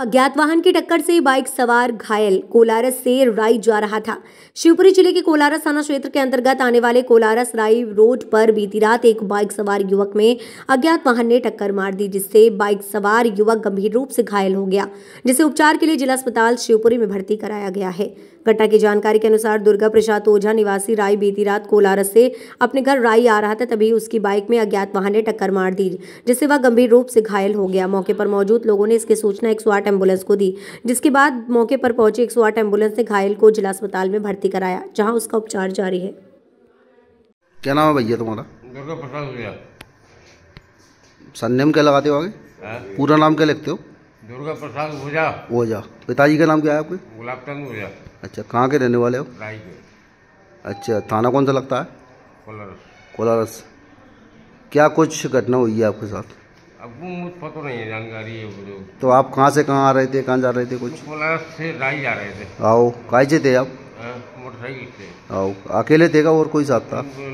अज्ञात वाहन की टक्कर से बाइक सवार घायल कोलारस से राई जा रहा था शिवपुरी जिले के कोलारस थाना क्षेत्र के अंतर्गत आने वाले कोलारस राई रोड पर बीती रात एक बाइक सवार युवक में अज्ञात वाहन ने टक्कर मार दी जिससे बाइक सवार युवक गंभीर रूप से घायल हो गया जिसे उपचार के लिए जिला अस्पताल शिवपुरी में भर्ती कराया गया है घटना की जानकारी के अनुसार दुर्गा प्रसाद ओझा निवासी राय बीती रात कोलारस से अपने घर राय आ रहा था तभी उसकी बाइक में अज्ञात वाहन ने टक्कर मार दी जिससे वह गंभीर रूप से घायल हो गया मौके पर मौजूद लोगों ने इसकी सूचना एक 108 एम्बुलेंस को दी जिसके बाद मौके पर पहुंची एक एम्बुलेंस ने घायल को जिला अस्पताल में भर्ती कराया जहां उसका उपचार जारी है क्या नाम है भैया तुम्हारा दुर्गा प्रसाद भैया क्या लगाते हो आगे हाँ? पूरा नाम क्या लिखते हो दुर्गा प्रसाद ओझा ओझा पिताजी का नाम क्या है आपके गुलाब चंद अच्छा कहाँ के रहने वाले हो अच्छा थाना कौन सा लगता है कोलारस कोलारस क्या कुछ घटना हुई है आपके साथ अब मुझे पता तो नहीं है जानकारी है तो आप कहाँ से कहाँ आ रहे थे कहाँ जा रहे थे कुछ से राई जा रहे थे आओ काहे थे आप हाँ, मोटरसाइकिल से आओ अकेले थे का और कोई साथ था